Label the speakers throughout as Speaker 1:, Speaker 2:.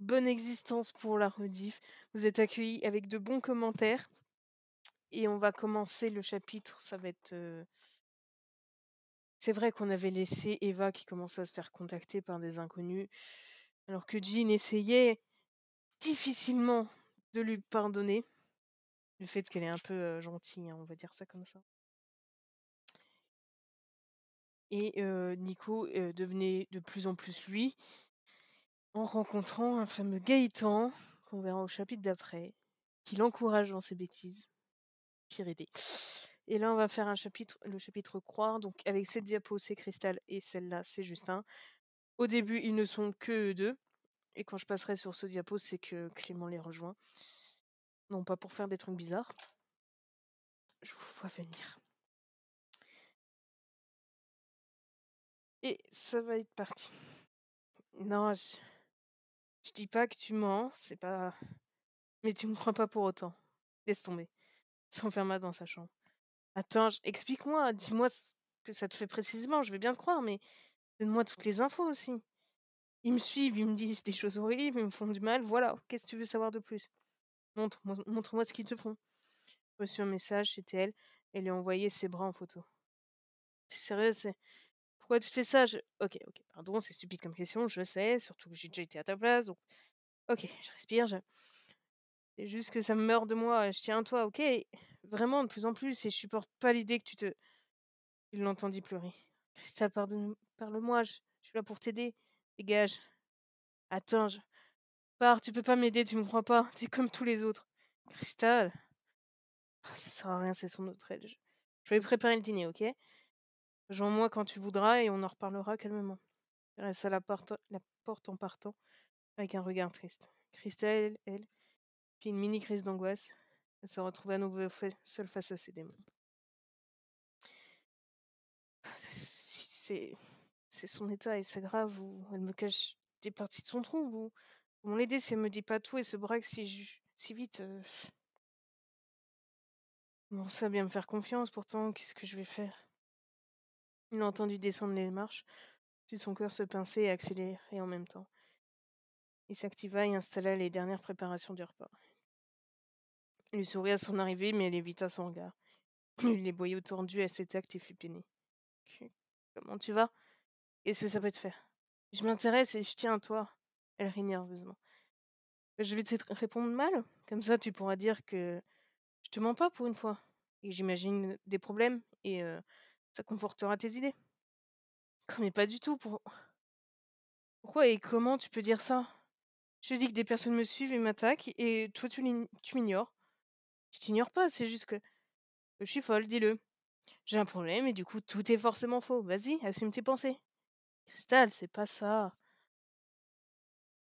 Speaker 1: bonne existence pour la rediff. Vous êtes accueillis avec de bons commentaires. Et on va commencer le chapitre. Ça va être. C'est vrai qu'on avait laissé Eva qui commençait à se faire contacter par des inconnus, alors que Jean essayait difficilement de lui pardonner le fait qu'elle est un peu gentille, hein, on va dire ça comme ça. Et Nico devenait de plus en plus lui, en rencontrant un fameux Gaëtan, qu'on verra au chapitre d'après, qui l'encourage dans ses bêtises. Pire idée. Et là, on va faire un chapitre, le chapitre Croire. Donc, avec cette diapo, c'est Cristal et celle-là, c'est Justin. Au début, ils ne sont que eux deux. Et quand je passerai sur ce diapo, c'est que Clément les rejoint. Non, pas pour faire des trucs bizarres. Je vous vois venir. Et ça va être parti. Non, je dis pas que tu mens, c'est pas. Mais tu me crois pas pour autant. Laisse tomber. s'enferma dans sa chambre. Attends, explique-moi, dis-moi ce que ça te fait précisément, je vais bien te croire, mais donne-moi toutes les infos aussi. Ils me suivent, ils me disent des choses horribles, ils me font du mal, voilà, qu'est-ce que tu veux savoir de plus Montre-moi ce qu'ils te font. Reçu un message, c'était elle, elle lui a envoyé ses bras en photo. C'est sérieux, c'est pourquoi tu fais ça Ok, ok, pardon, c'est stupide comme question, je sais, surtout que j'ai déjà été à ta place, donc... Ok, je respire, je... C'est juste que ça me meurt de moi, je tiens à toi, ok Vraiment, de plus en plus, et je supporte pas l'idée que tu te... Il l'entendit pleurer. Cristal, parle-moi, je... suis là pour t'aider. Dégage. Attends, je... Pars, tu peux pas m'aider, tu me crois pas, t'es comme tous les autres. Cristal... Ah, ça sert à rien, c'est son autre aide. Je... je vais préparer le dîner, ok Joins-moi quand tu voudras et on en reparlera calmement. Elle à la porte, la porte en partant avec un regard triste. Christelle, elle, puis une mini-crise d'angoisse. Elle se retrouve à nouveau seule face à ses démons. Ah, c'est son état et c'est grave, elle me cache des parties de son trou, ou l'aider si elle me dit pas tout et se braque si, si vite. Euh. Bon, ça bien me faire confiance, pourtant, qu'est-ce que je vais faire il entendit descendre les marches, puis son cœur se pincer et accélérer en même temps. Il s'activa et installa les dernières préparations du repas. Il sourit à son arrivée, mais elle évita son regard. Les boyaux tordus à cet acte et fut peiné. Comment tu vas Et ce que ça peut te faire Je m'intéresse et je tiens à toi. Elle rit nerveusement. Je vais te répondre mal, comme ça tu pourras dire que je te mens pas pour une fois. Et j'imagine des problèmes et euh, ça confortera tes idées. Mais pas du tout. Pour... Pourquoi et comment tu peux dire ça Je dis que des personnes me suivent et m'attaquent, et toi, tu m'ignores. Je t'ignore pas, c'est juste que... je suis folle, dis-le. J'ai un problème, et du coup, tout est forcément faux. Vas-y, assume tes pensées. Cristal, c'est pas ça.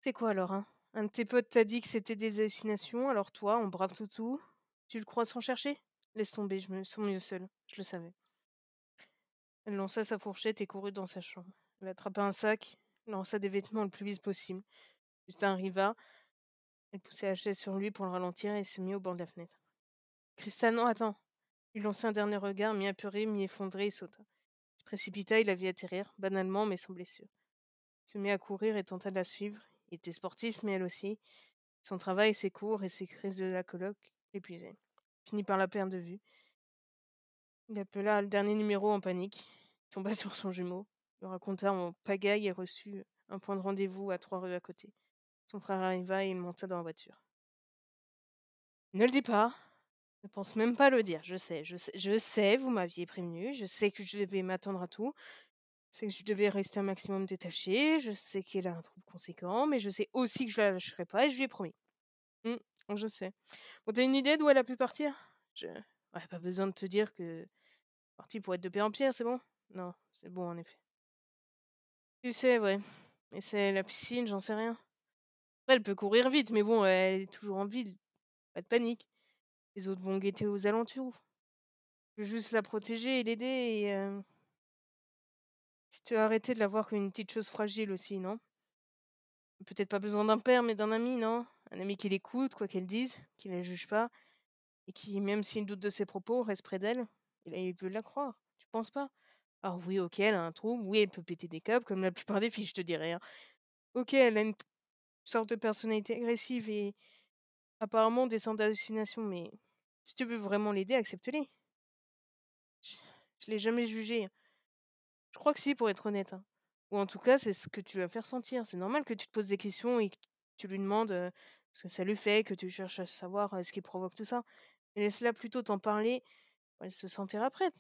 Speaker 1: C'est quoi alors, hein Un de tes potes t'a dit que c'était des hallucinations, alors toi, on brave tout tout. Tu le crois sans chercher Laisse tomber, je me sens mieux seul. Je le savais. Elle lança sa fourchette et courut dans sa chambre. Elle attrapa un sac, lança des vêtements le plus vite possible. Justin arriva. Elle poussa la chaise sur lui pour le ralentir et se mit au bord de la fenêtre. Cristal, non, attends. Il lança un dernier regard, mi apuré, mi effondré et sauta. Il se précipita et la vit atterrir, banalement mais sans blessure. Il se mit à courir et tenta de la suivre. Il était sportif, mais elle aussi. Son travail, ses cours et ses crises de la coloc l'épuisaient. Finit par la perdre de vue. Il appela le dernier numéro en panique tomba sur son jumeau, le raconta en pagaille et reçut euh, un point de rendez-vous à trois rues à côté. Son frère arriva et il monta dans la voiture. Ne le dis pas. Ne pense même pas le dire. Je sais, je sais, je sais, vous m'aviez prévenu. Je sais que je devais m'attendre à tout. Je sais que je devais rester un maximum détaché. Je sais qu'il a un trouble conséquent, mais je sais aussi que je la lâcherai pas et je lui ai promis. Hum, je sais. Bon, t'as une idée d'où elle a pu partir Je. Ouais, pas besoin de te dire que. Parti pour être de pierre en pierre, c'est bon non, c'est bon en effet. Tu sais, ouais. Et c'est la piscine, j'en sais rien. Après, elle peut courir vite, mais bon, elle est toujours en ville. Pas de panique. Les autres vont guetter aux alentours. Je veux juste la protéger et l'aider et. Euh si tu as arrêté de la voir comme une petite chose fragile aussi, non Peut-être pas besoin d'un père, mais d'un ami, non Un ami qui l'écoute, quoi qu'elle dise, qui ne la juge pas, et qui, même s'il doute de ses propos, reste près d'elle. Il, il peut la croire, tu penses pas alors oui, ok, elle a un trouble, oui, elle peut péter des câbles, comme la plupart des filles, je te dirais. Hein. Ok, elle a une sorte de personnalité agressive et apparemment des centres d'hallucination, mais si tu veux vraiment l'aider, accepte-les. Je, l'ai jamais jugé. Hein. Je crois que si, pour être honnête. Hein. Ou en tout cas, c'est ce que tu vas faire sentir. C'est normal que tu te poses des questions et que tu lui demandes ce que ça lui fait, que tu cherches à savoir ce qui provoque tout ça. Mais laisse-la plutôt t'en parler, elle se sentira prête.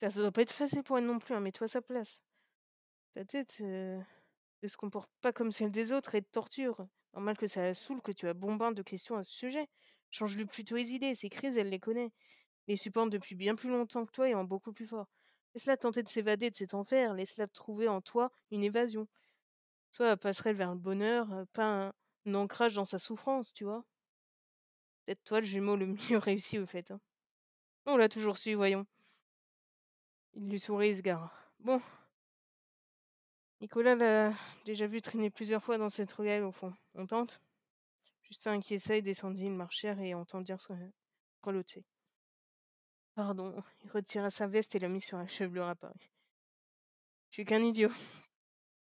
Speaker 1: Bah, ça doit pas être facile pour elle non plus, hein, mets-toi sa place. Ta tête ne euh, se comporte pas comme celle des autres et te torture. Normal que ça la saoule que tu as bon de questions à ce sujet. Change-lui plutôt les idées, ses crises, elle les connaît. Les supporte depuis bien plus longtemps que toi et en beaucoup plus fort. Laisse-la tenter de s'évader de cet enfer, laisse-la trouver en toi une évasion. Soit passerelle vers le bonheur, euh, pas un, ancrage dans sa souffrance, tu vois. Peut-être toi le jumeau le mieux réussi au fait. Hein. On l'a toujours su, voyons. Il lui sourit et se Bon. Nicolas l'a déjà vu traîner plusieurs fois dans cette ruelle au fond. On tente Justin qui essaye descendit, ils marchèrent et entendirent grelotter. Pardon, il retira sa veste et la mit sur la chevelure apparue. Je suis qu'un idiot.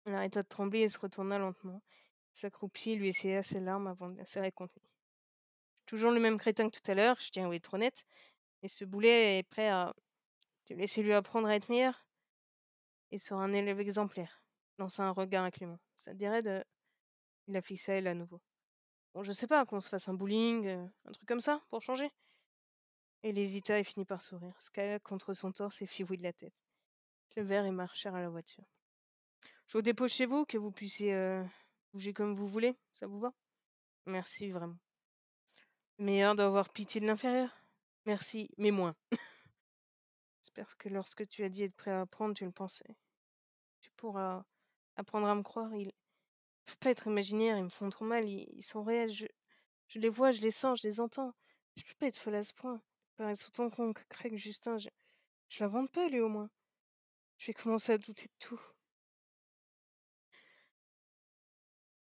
Speaker 1: Elle arrêta de trembler et se retourna lentement. S'accroupit, lui essaya ses larmes avant de serrer contenue. Toujours le même crétin que tout à l'heure, je tiens à être honnête, et ce boulet est prêt à « lui apprendre à être meilleur et sera un élève exemplaire. Lança un regard à Clément. Ça dirait de. Il la fixé à elle à nouveau. Bon, je sais pas, qu'on se fasse un bowling, euh, un truc comme ça, pour changer. Elle hésita et finit par sourire, Skya contre son torse et fit de la tête. Le verre et marchèrent à la voiture. Je vous dépose chez vous, que vous puissiez euh, bouger comme vous voulez, ça vous va Merci vraiment. meilleur d'avoir pitié de l'inférieur. Merci, mais moins. parce que lorsque tu as dit être prêt à apprendre, tu le pensais. Tu pourras apprendre à me croire. Ils ne peuvent pas être imaginaires, ils me font trop mal, ils, sont réels. Je... les vois, je les sens, je les entends. Je peux pas être folle à ce point. Paraître autant con que Craig Justin, je, la l'invente pas, lui, au moins. Je vais commencer à douter de tout.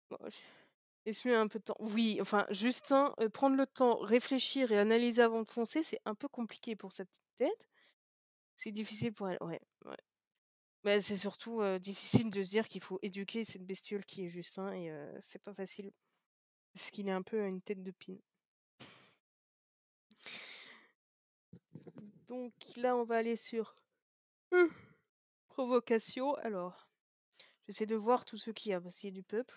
Speaker 1: Bon, je... un peu de temps. Oui, enfin, Justin, euh, prendre le temps, réfléchir et analyser avant de foncer, c'est un peu compliqué pour cette petite tête. C'est difficile pour elle, ouais. ouais. Mais bah, c'est surtout difficile de se dire qu'il faut éduquer cette bestiole qui est Justin, et c'est pas facile. Parce qu'il est un peu une tête de pin. Donc là, on va aller sur e, provocation. Alors, j'essaie de voir tout ce qu'il y a, parce qu'il y a du peuple.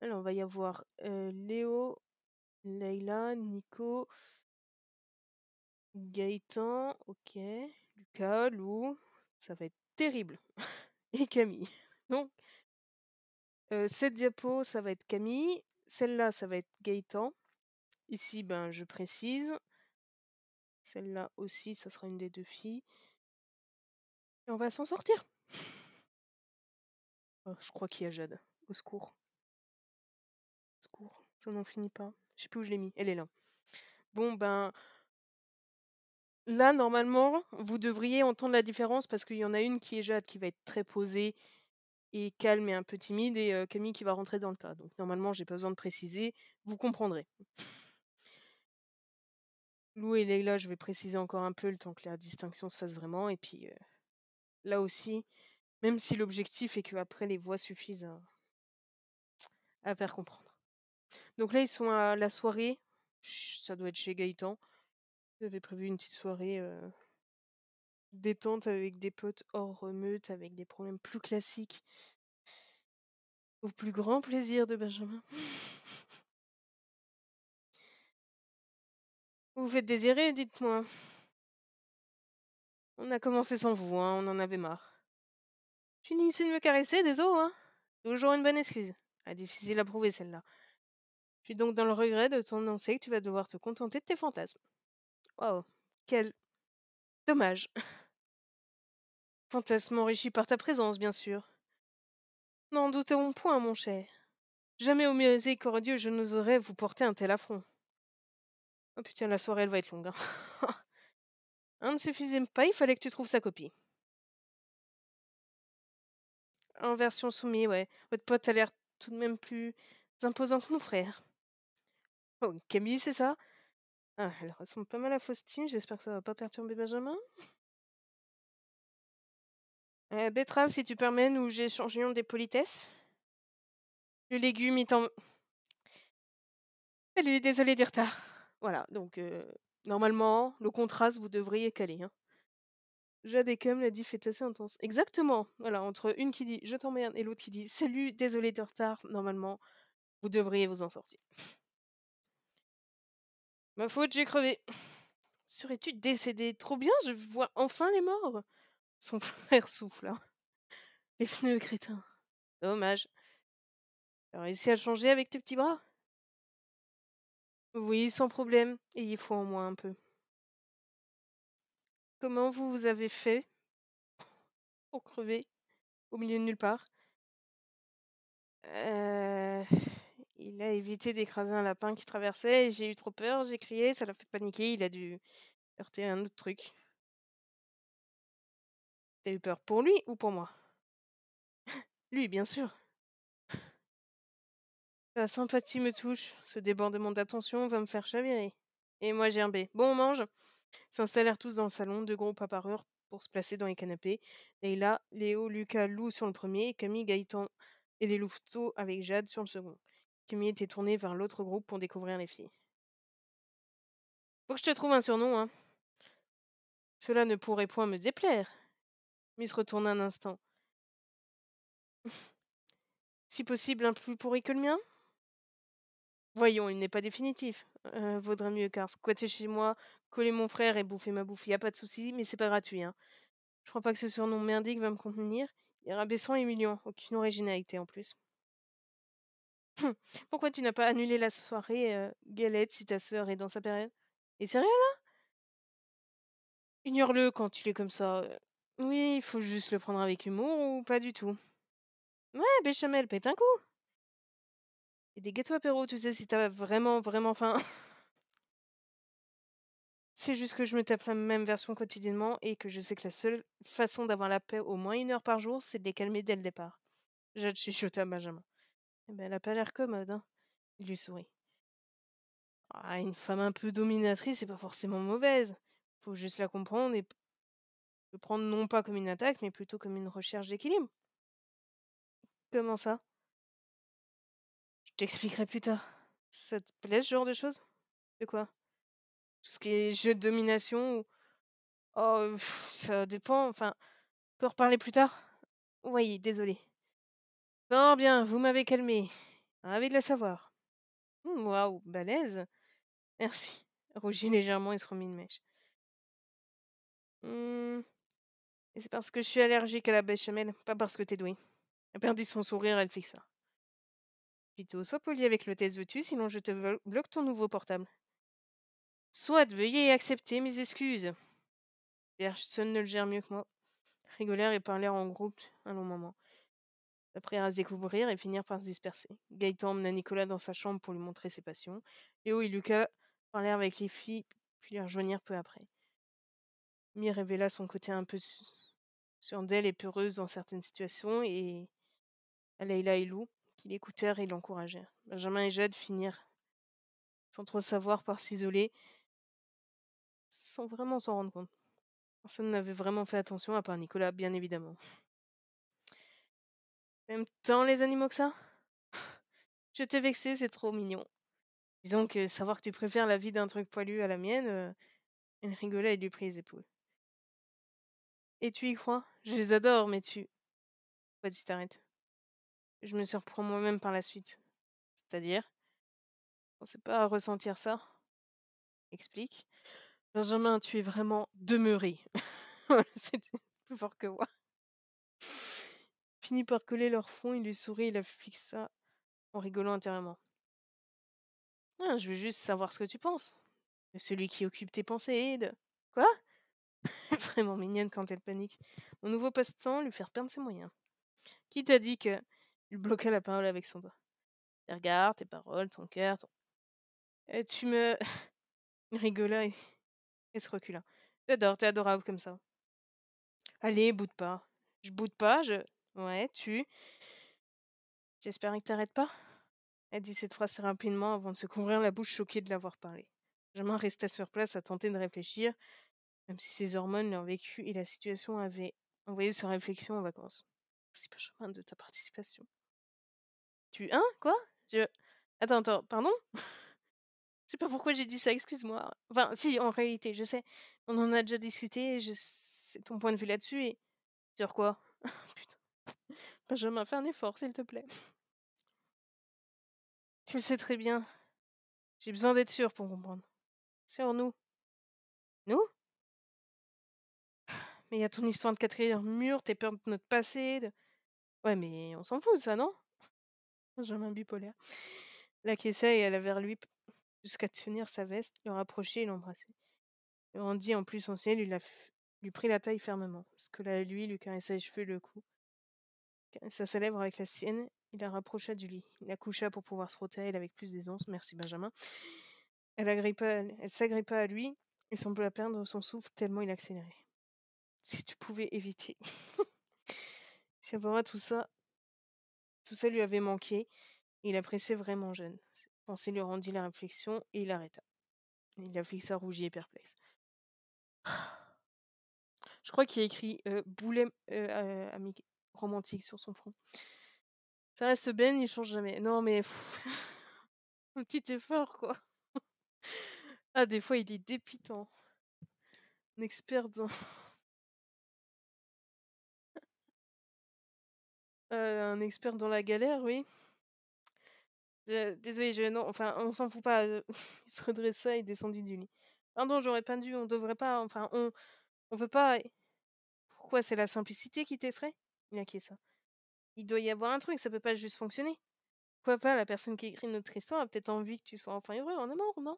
Speaker 1: Alors, on va y avoir Léo, Leila, Nico, Gaëtan, ok. Lucas, Lou, ça va être terrible. Et Camille. Donc, euh, cette diapo, ça va être Camille. Celle-là, ça va être Gaëtan. Ici, ben, je précise. Celle-là aussi, ça sera une des deux filles. Et on va s'en sortir. Oh, je crois qu'il y a Jade. Au secours. Au secours. Ça n'en finit pas. Je sais plus où je l'ai mis. Elle est là. Bon, ben, Là, normalement, vous devriez entendre la différence parce qu'il y en a une qui est Jade qui va être très posée et calme et un peu timide et Camille qui va rentrer dans le tas. Donc normalement, j'ai pas besoin de préciser, vous comprendrez. Lou et Leila, je vais préciser encore un peu le temps que la distinction se fasse vraiment. Et puis là aussi, même si l'objectif est que après les voix suffisent à, à faire comprendre. Donc là, ils sont à la soirée, ça doit être chez Gaëtan. J'avais prévu une petite soirée détente avec des potes hors meute, avec des problèmes plus classiques. Au plus grand plaisir de Benjamin. vous vous faites désirer, dites-moi. On a commencé sans vous, hein, on en avait marre. Finissez de me caresser, désolé, hein. Toujours une bonne excuse. Ah, difficile à prouver celle-là. Je suis donc dans le regret de t'annoncer que tu vas devoir te contenter de tes fantasmes. Oh quel dommage. Fantasme enrichi par ta présence, bien sûr. N'en doutons point, mon cher. Jamais au miséricordieux je n'oserais vous porter un tel affront. Oh putain, la soirée, elle va être longue. Hein. ne suffisait pas, il fallait que tu trouves sa copie. En version soumise, ouais. Votre pote a l'air tout de même plus imposant que nos frère. Oh, Camille, c'est ça ah, elle ressemble pas mal à Faustine, j'espère que ça va pas perturber Benjamin. Euh, Betrave, si tu permets, nous j'échangeons des politesses. Le légume il t'en... Salut, désolé du retard. Voilà, donc euh, normalement, le contraste, vous devriez caler. Hein. Jade et la diff est assez intense. Exactement. Voilà, entre une qui dit je t'emmerde et l'autre qui dit salut, désolé du retard, normalement, vous devriez vous en sortir. Ma faute, j'ai crevé. Serais-tu décédé Trop bien, je vois enfin les morts. Son frère souffle. Hein. Les pneus, crétins. Dommage. Alors, réussi à changer avec tes petits bras Oui, sans problème. Ayez faut en moins un peu. Comment vous vous avez fait pour crever au milieu de nulle part euh il a évité d'écraser un lapin qui traversait. J'ai eu trop peur, j'ai crié, ça l'a fait paniquer. Il a dû heurter un autre truc. T'as eu peur pour lui ou pour moi Lui, bien sûr. Sa sympathie me touche. Ce débordement d'attention va me faire chavirer. Et moi, j'ai un B. Bon, on mange. S'installèrent tous dans le salon, deux groupes apparurent pour se placer dans les canapés. Leila, Léo, Lucas, Lou sur le premier, Camille, Gaëtan et les louveteaux avec Jade sur le second. Camille était tournée vers l'autre groupe pour découvrir les filles. Faut que je te trouve un surnom, hein. Cela ne pourrait point me déplaire. Miss retourne un instant. si possible, un plus pourri que le mien Voyons, il n'est pas définitif. Euh, vaudrait mieux car squatter chez moi, coller mon frère et bouffer ma bouffe, y a pas de souci, mais c'est pas gratuit. Hein. Je crois pas que ce surnom merdique va me contenir. Il est rabaissant et humiliant, aucune originalité en plus. Pourquoi tu n'as pas annulé la soirée euh, galette si ta sœur est dans sa période Et c'est rien là Ignore-le quand il est comme ça. Euh. Oui, il faut juste le prendre avec humour ou pas du tout. Ouais, béchamel, pète un coup. Et des gâteaux apéro, tu sais, si t'as vraiment, vraiment faim. C'est juste que je me tape la même version quotidiennement et que je sais que la seule façon d'avoir la paix au moins une heure par jour, c'est de les calmer dès le départ. Jade chuchota Benjamin. Eh ben, elle a pas l'air commode, hein. Il lui sourit. Ah, une femme un peu dominatrice, c'est pas forcément mauvaise. Faut juste la comprendre et le prendre non pas comme une attaque, mais plutôt comme une recherche d'équilibre. Comment ça Je t'expliquerai plus tard. Ça te plaît ce genre de choses De quoi Tout ce qui est jeu de domination Oh, ça dépend. Enfin, on peut reparler plus tard Oui, désolé. Bon, bien, vous m'avez calmé. Ravi de la savoir. Mmh, waouh, balèze. Merci. Rougit légèrement et se remit une mèche. Mmh. Et c'est parce que je suis allergique à la béchamel, pas parce que t'es doué. Elle perdit son sourire, elle fixa. Pito, sois poli avec l'hôtesse veux-tu, sinon je te bloque ton nouveau portable. Soit veuillez accepter mes excuses. Personne ne le gère mieux que moi. Rigolèrent et parlèrent en groupe un long moment après à se découvrir et finir par se disperser. Gaëtan emmena Nicolas dans sa chambre pour lui montrer ses passions. Léo et Lucas parlèrent avec les filles, puis les rejoignirent peu après. Mi révéla son côté un peu sur et peureuse dans certaines situations, et à et Lou, qui l'écoutèrent et l'encouragèrent. Benjamin et Jade finirent, sans trop savoir, par s'isoler, sans vraiment s'en rendre compte. Personne n'avait vraiment fait attention, à part Nicolas, bien évidemment. Même tant les animaux que ça Je t'ai vexé, c'est trop mignon. Disons que savoir que tu préfères la vie d'un truc poilu à la mienne, elle euh, rigolait et lui prit les épaules. Et tu y crois Je les adore, mais tu. Pourquoi tu t'arrêtes Je me surprends moi-même par la suite. C'est-à-dire On sait pas à ressentir ça Explique. Benjamin, tu es vraiment demeuré. C'était plus fort que moi finit par coller leur front, il lui sourit et la fixa en rigolant intérieurement. Ah, je veux juste savoir ce que tu penses. celui qui occupe tes pensées de. Quoi Vraiment mignonne quand elle panique. Mon nouveau passe-temps, lui faire perdre ses moyens. Qui t'a dit que. Il bloqua la parole avec son doigt. Tes regards, tes paroles, ton cœur, ton. Et eh, tu me. rigola et... et se recula. J'adore, t'es adorable comme ça. Allez, boude pas. Je boude pas, je. Ouais, tu. J'espère que t'arrêtes pas. Elle dit cette phrase rapidement avant de se couvrir la bouche choquée de l'avoir parlé. Germain resta sur place à tenter de réfléchir, même si ses hormones, l'ont vécu et la situation avait envoyé sa réflexion en vacances. Merci Benjamin de ta participation. Tu hein quoi Je attends attends pardon. Je sais pas pourquoi j'ai dit ça, excuse-moi. Enfin si en réalité je sais, on en a déjà discuté, je... c'est ton point de vue là-dessus et sur quoi Benjamin, fais un effort, s'il te plaît. Tu le sais très bien. J'ai besoin d'être sûr pour comprendre. Sur nous. Nous Mais il y a ton histoire de quatrième mur, tes peurs de notre passé. Ouais, mais on s'en fout de ça, non Benjamin bipolaire. La caissa elle alla vers lui jusqu'à tenir sa veste, le rapprocher et l'embrasser. Le dit en plus son ciel, lui, lui prit la taille fermement. Ce que là, lui lui caressait les cheveux le cou. Sa s'élève avec la sienne, il la rapprocha du lit. Il la coucha pour pouvoir se frotter à elle avec plus d'aisance. Merci, Benjamin. Elle, agrippa, elle s'agrippa à lui et semblait perdre son souffle tellement il accélérait. Si tu pouvais éviter. Savoir tout ça, tout ça lui avait manqué. Il il appréciait vraiment jeune. Cette pensée lui rendit la réflexion et il arrêta. Il la fixa rougie et perplexe. Je crois qu'il a écrit euh, boulet euh, euh, à romantique sur son front. Ça reste Ben, il change jamais. Non, mais un petit effort, quoi. ah, des fois, il est dépitant. Un expert dans... Euh, un expert dans la galère, oui. Je... Désolé, je... Non, enfin, on s'en fout pas. il se redressa et descendit du lit. Pardon, j'aurais pas on devrait pas, enfin, on... On peut pas... Pourquoi c'est la simplicité qui t'effraie ça. Il doit y avoir un truc, ça peut pas juste fonctionner. Pourquoi pas, la personne qui écrit notre histoire a peut-être envie que tu sois enfin heureux en amour, non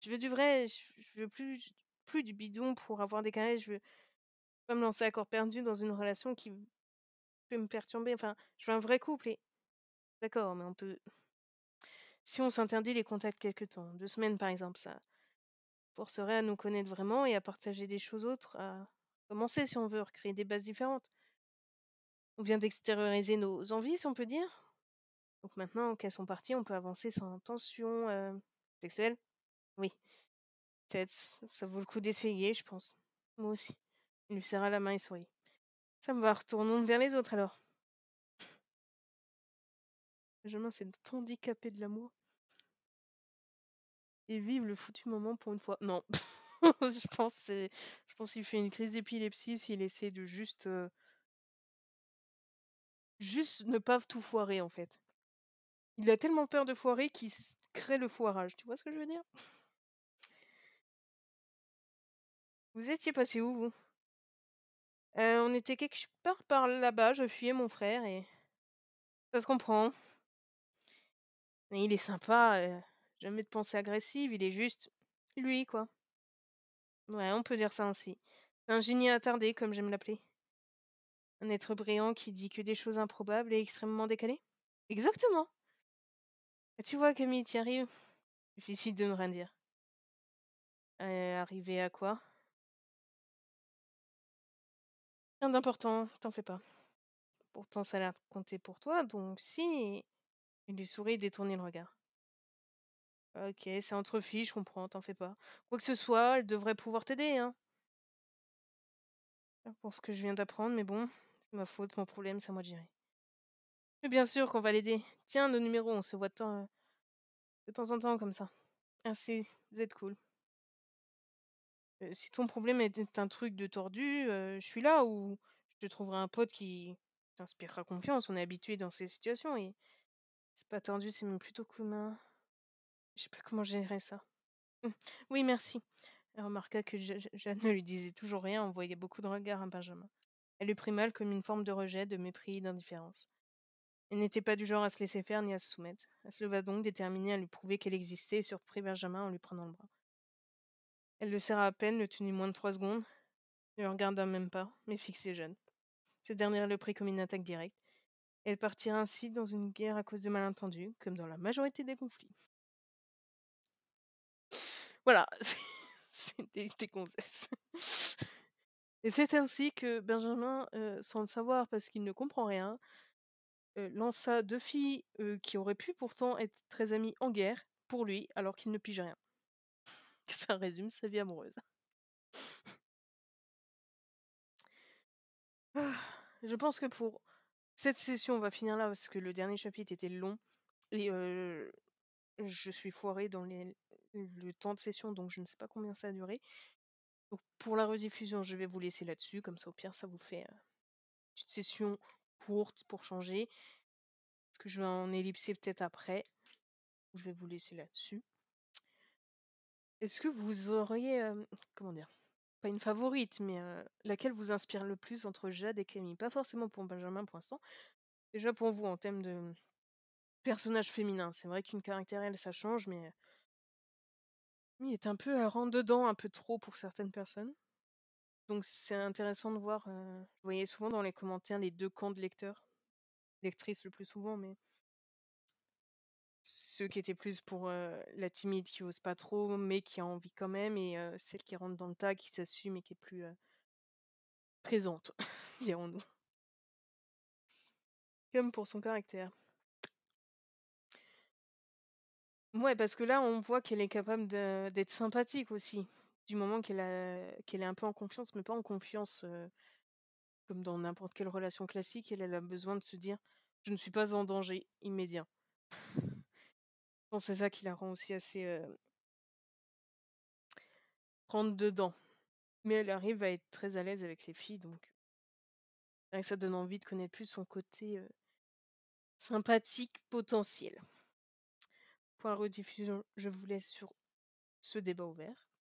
Speaker 1: Je veux du vrai, je veux plus, plus du bidon pour avoir des carrés, je veux pas me lancer à corps perdu dans une relation qui peut me perturber. Enfin, je veux un vrai couple et. D'accord, mais on peut. Si on s'interdit les contacts quelques temps, deux semaines par exemple, ça forcerait à nous connaître vraiment et à partager des choses autres, à commencer si on veut, recréer des bases différentes on vient d'extérioriser nos envies, si on peut dire. Donc maintenant qu'elles sont parties, on peut avancer sans tension euh, sexuelle. Oui. Peut-être, ça vaut le coup d'essayer, je pense. Moi aussi. Il lui serra la main et sourit. Ça me va, retournons vers les autres alors. Benjamin de handicapé de l'amour. Et vive le foutu moment pour une fois. Non. je pense je pense qu'il fait une crise d'épilepsie s'il essaie de juste euh, juste ne pas tout foirer en fait. Il a tellement peur de foirer qu'il crée le foirage. Tu vois ce que je veux dire Vous étiez passé où vous euh, On était quelque part par là-bas. Je fuyais mon frère et ça se comprend. Mais il est sympa. Euh, jamais de pensée agressive. Il est juste lui quoi. Ouais, on peut dire ça ainsi. Un génie attardé comme j'aime l'appeler. Un être brillant qui dit que des choses improbables et extrêmement décalées Exactement Tu vois, Camille, t'y arrives. Difficile de ne rien dire. Euh, arriver à quoi Rien d'important, t'en fais pas. Pourtant, ça a l'air de compter pour toi, donc si. Il lui sourit et détourne le regard. Ok, c'est entre filles, je comprends, t'en fais pas. Quoi que ce soit, elle devrait pouvoir t'aider, hein. Pour ce que je viens d'apprendre, mais bon, Ma faute, mon problème, c'est moi de gérer. Mais bien sûr qu'on va l'aider. Tiens, nos numéros, on se voit de euh, temps, de temps en temps comme ça. Merci, vous êtes cool. Euh, si ton problème était un truc de tordu, euh, je suis là ou je te trouverai un pote qui t'inspirera confiance. On est habitué dans ces situations et c'est pas tordu, c'est même plutôt commun. Je sais pas comment gérer ça. Hum, oui, merci. Elle remarqua que Jeanne je, ne lui disait toujours rien, on voyait beaucoup de regards à Benjamin. Elle le prit mal comme une forme de rejet, de mépris, d'indifférence. Elle n'était pas du genre à se laisser faire ni à se soumettre. Elle se leva donc, déterminée à lui prouver qu'elle existait, et surprit Benjamin en lui prenant le bras. Elle le serra à peine, le tenut moins de trois secondes, ne le regarda même pas, mais fixait jeune. Cette dernière le prit comme une attaque directe. Elle partira ainsi dans une guerre à cause de malentendus, comme dans la majorité des conflits. Voilà, c'était des, des et c'est ainsi que Benjamin, sans le savoir parce qu'il ne comprend rien, lança deux filles qui auraient pu pourtant être très amies en guerre pour lui alors qu'il ne pige rien. Ça résume sa vie amoureuse. Je pense que pour cette session, on va finir là parce que le dernier chapitre était long et je suis foirée dans le temps de session, donc je ne sais pas combien ça a duré pour la rediffusion, je vais vous laisser là-dessus, comme ça au pire, ça vous fait une euh, session courte pour changer. Ce que je vais en ellipser peut-être après. Je vais vous laisser là-dessus. Est-ce que vous auriez, comment dire, pas une favorite, mais laquelle vous inspire le plus entre Jade et Camille Pas forcément pour Benjamin pour l'instant. Déjà pour vous en thème de mmh, personnage féminin. C'est vrai qu'une elle, ça change, mais est un peu à rentre-dedans, un peu trop pour certaines personnes. Donc c'est intéressant de voir. vous voyez souvent dans les commentaires les deux camps de lecteurs, lectrices le plus souvent, mais ceux qui étaient plus pour la timide qui ose pas trop, mais qui a envie quand même, et celle qui rentre dans le tas, qui s'assume et qui est plus présente, dirons-nous. Comme pour son caractère. Ouais, parce que là, on voit qu'elle est capable d'être sympathique aussi. Du moment qu'elle est un peu en confiance, mais pas en confiance euh, comme dans n'importe quelle relation classique, elle, a besoin de se dire je ne suis pas en danger immédiat. Je pense c'est ça qui la rend aussi assez prendre euh dedans. Mais elle arrive à être très à l'aise avec les filles, donc c'est ça donne envie de connaître plus son côté euh, sympathique potentiel pour la rediffusion, je vous laisse sur ce débat ouvert.